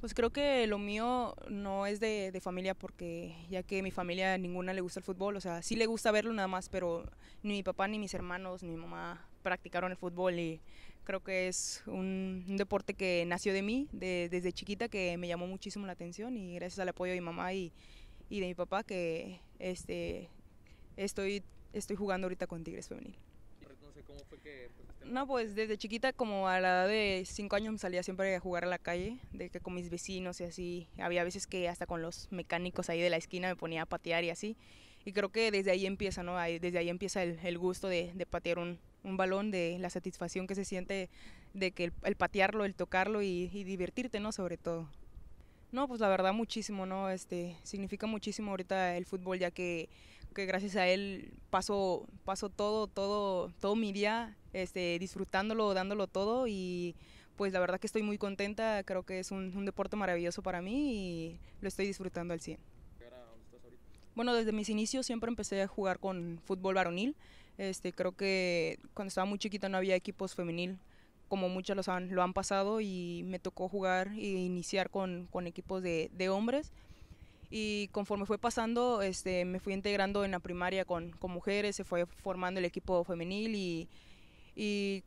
Pues creo que lo mío no es de, familia porque ya que mi familia ninguna le gusta el fútbol, o sea, sí le gusta verlo nada más, pero ni mi papá, ni mis hermanos, ni mi mamá practicaron el fútbol y creo que es un, deporte que nació de mí de, desde chiquita que me llamó muchísimo la atención y gracias al apoyo de mi mamá y, y de mi papá que este, estoy, estoy jugando ahorita con Tigres Femenil no sé cómo fue que pues, este No, pues desde chiquita, como a la edad de 5 años, me salía siempre a jugar a la calle, de que con mis vecinos y así. Había veces que hasta con los mecánicos ahí de la esquina me ponía a patear y así. Y creo que desde ahí empieza, ¿no? Desde ahí empieza el, gusto de, patear un, balón, de la satisfacción que se siente de que el, patearlo, el tocarlo y, divertirte, ¿no? Sobre todo. No, pues la verdad muchísimo, ¿no? Este, significa muchísimo ahorita el fútbol, ya que que gracias a él paso, paso todo, todo, todo mi día este, disfrutándolo, dándolo todo y pues la verdad que estoy muy contenta, creo que es un, deporte maravilloso para mí y lo estoy disfrutando al 100. Bueno, desde mis inicios siempre empecé a jugar con fútbol varonil. Este, creo que cuando estaba muy chiquita no había equipos femenil, como muchas los lo han pasado, y me tocó jugar e iniciar con, con equipos de, de hombres y conforme fue pasando, este, me fui integrando en la primaria con, con mujeres, se fue formando el equipo femenil y, y,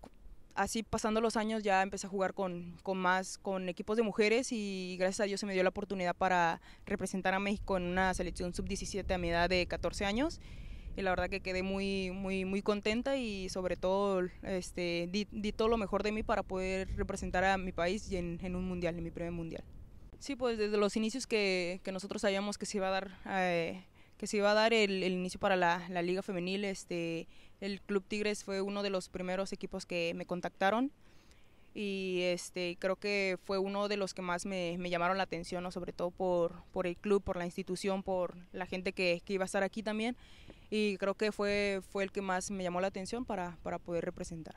así pasando los años ya empecé a jugar con, con, más, con equipos de mujeres y gracias a Dios se me dio la oportunidad para representar a México en una selección sub-17 a mi edad de 14 años y la verdad que quedé muy, muy, muy contenta y sobre todo este, di, todo lo mejor de mí para poder representar a mi país y en, en un mundial, en mi primer mundial. Sí, pues desde los inicios que, nosotros sabíamos que se iba a dar, eh, que se iba a dar el, inicio para la, liga femenil, este, el Club Tigres fue uno de los primeros equipos que me contactaron y este, creo que fue uno de los que más me, llamaron la atención, sobre todo por, por, el club, por la institución, por la gente que, iba a estar aquí también y creo que fue, fue el que más me llamó la atención para, para poder representar.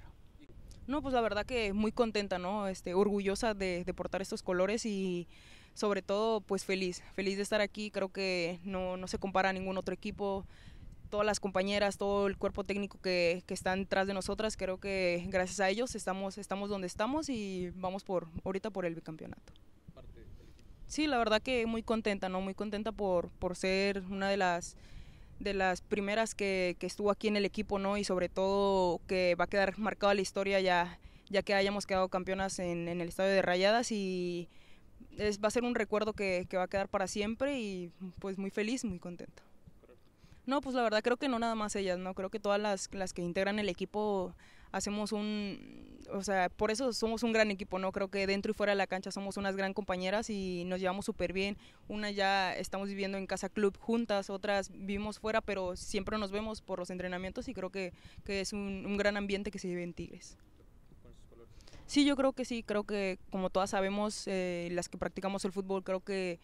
No, pues la verdad que muy contenta, ¿no? Este, orgullosa de, portar estos colores y sobre todo pues feliz, feliz de estar aquí, creo que no, no se compara a ningún otro equipo, todas las compañeras, todo el cuerpo técnico que, que están tras de nosotras, creo que gracias a ellos estamos, estamos donde estamos y vamos por ahorita por el bicampeonato. Sí, la verdad que muy contenta, ¿no? Muy contenta por, por ser una de las de las primeras que, que, estuvo aquí en el equipo, ¿no? Y sobre todo que va a quedar marcada la historia ya, ya que hayamos quedado campeonas en, en el estadio de Rayadas y es, va a ser un recuerdo que, que, va a quedar para siempre y pues muy feliz, muy contento. No, pues la verdad creo que no nada más ellas, ¿no? Creo que todas las, las que integran el equipo hacemos un, o sea, por eso somos un gran equipo, ¿no? Creo que dentro y fuera de la cancha somos unas gran compañeras y nos llevamos súper bien. Una ya estamos viviendo en casa club juntas, otras vivimos fuera, pero siempre nos vemos por los entrenamientos y creo que, es un, gran ambiente que se vive en Tigres. Sí, yo creo que sí, creo que como todas sabemos, eh, las que practicamos el fútbol, creo que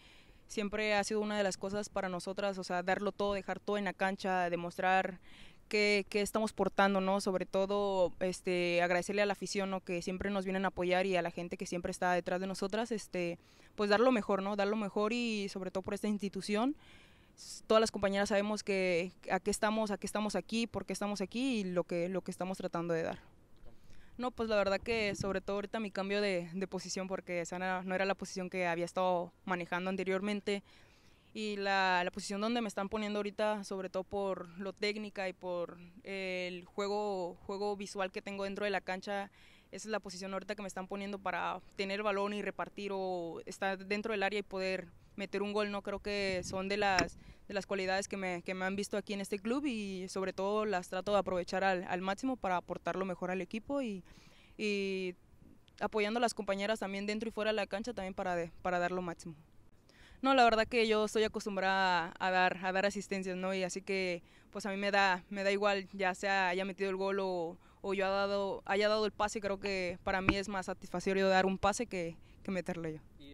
siempre ha sido una de las cosas para nosotras, o sea, darlo todo, dejar todo en la cancha, demostrar que, estamos portando, ¿no? Sobre todo, este, agradecerle a la afición, ¿no? Que siempre nos vienen a apoyar y a la gente que siempre está detrás de nosotras, este, pues dar lo mejor, ¿no? Dar lo mejor y sobre todo por esta institución. Todas las compañeras sabemos que a qué estamos, a estamos aquí, por qué estamos aquí y lo que, lo que estamos tratando de dar. No, pues la verdad que sobre todo ahorita mi cambio de, de posición, porque esa no era la posición que había estado manejando anteriormente, y la, la, posición donde me están poniendo ahorita, sobre todo por lo técnica y por el juego, juego visual que tengo dentro de la cancha, esa es la posición ahorita que me están poniendo para tener el balón y repartir o estar dentro del área y poder meter un gol, no creo que son de las, de las cualidades que me, han visto aquí en este club y sobre todo las trato de aprovechar al, máximo para aportar lo mejor al equipo y, apoyando a las compañeras también dentro y fuera de la cancha también para, para dar lo máximo. No, la verdad que yo estoy acostumbrada a, dar, a dar asistencias, ¿no? Y así que pues a mí me da, me da igual, ya sea haya metido el gol o, o yo haya dado, haya dado el pase, creo que para mí es más satisfactorio dar un pase que, que meterle yo.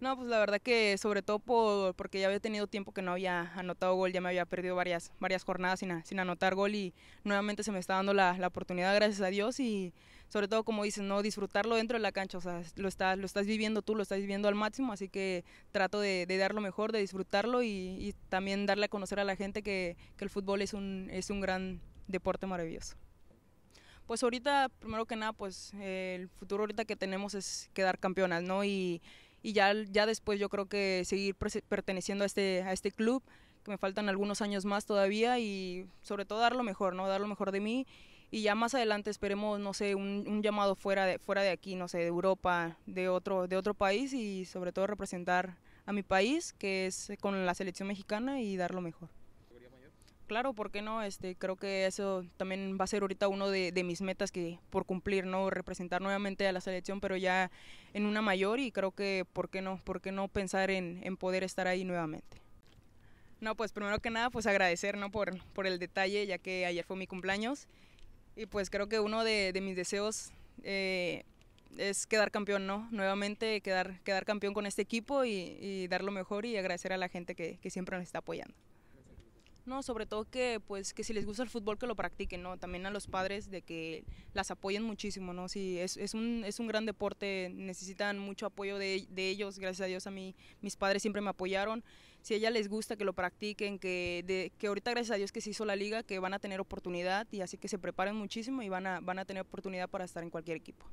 No, pues la verdad que sobre todo porque ya había tenido tiempo que no había anotado gol, ya me había perdido varias, varias jornadas sin, anotar gol y nuevamente se me está dando la, oportunidad, gracias a Dios, y sobre todo como dices, no disfrutarlo dentro de la cancha, o sea, lo estás, lo estás viviendo tú, lo estás viviendo al máximo, así que trato de, dar lo mejor, de disfrutarlo y, también darle a conocer a la gente que, el fútbol es un, es un gran deporte maravilloso. Pues ahorita, primero que nada, pues el futuro ahorita que tenemos es quedar campeonas, ¿no? Y, y ya, ya después yo creo que seguir perteneciendo a este, a este club, que me faltan algunos años más todavía y sobre todo dar lo mejor, ¿no? Dar lo mejor de mí y ya más adelante esperemos, no sé, un, llamado fuera de, fuera de aquí, no sé, de Europa, de otro, de otro país y sobre todo representar a mi país, que es con la selección mexicana y dar lo mejor claro, ¿por qué no? Este, creo que eso también va a ser ahorita uno de, mis metas que por cumplir, ¿no? Representar nuevamente a la selección, pero ya en una mayor y creo que, ¿por qué no? ¿Por qué no pensar en, poder estar ahí nuevamente? No, pues primero que nada, pues agradecer, ¿no? Por, por el detalle, ya que ayer fue mi cumpleaños y pues creo que uno de, mis deseos... Eh, es quedar campeón, ¿no? Nuevamente quedar, quedar campeón con este equipo y, dar lo mejor y agradecer a la gente que siempre nos está apoyando. No, sobre todo que pues que si les gusta el fútbol que lo practiquen, ¿no? También a los padres de que las apoyen muchísimo, ¿no? si es, un, es un gran deporte, necesitan mucho apoyo de, ellos, gracias a Dios a mí, mis padres siempre me apoyaron. Si a ella les gusta que lo practiquen, que, de, que ahorita gracias a Dios que se hizo la liga, que van a tener oportunidad y así que se preparen muchísimo y van a, van a tener oportunidad para estar en cualquier equipo.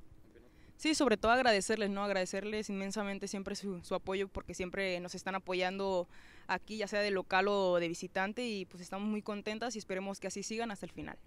Sí, sobre todo agradecerles, ¿no? Agradecerles inmensamente siempre su, su, apoyo porque siempre nos están apoyando aquí, ya sea de local o de visitante, y pues estamos muy contentas y esperemos que así sigan hasta el final.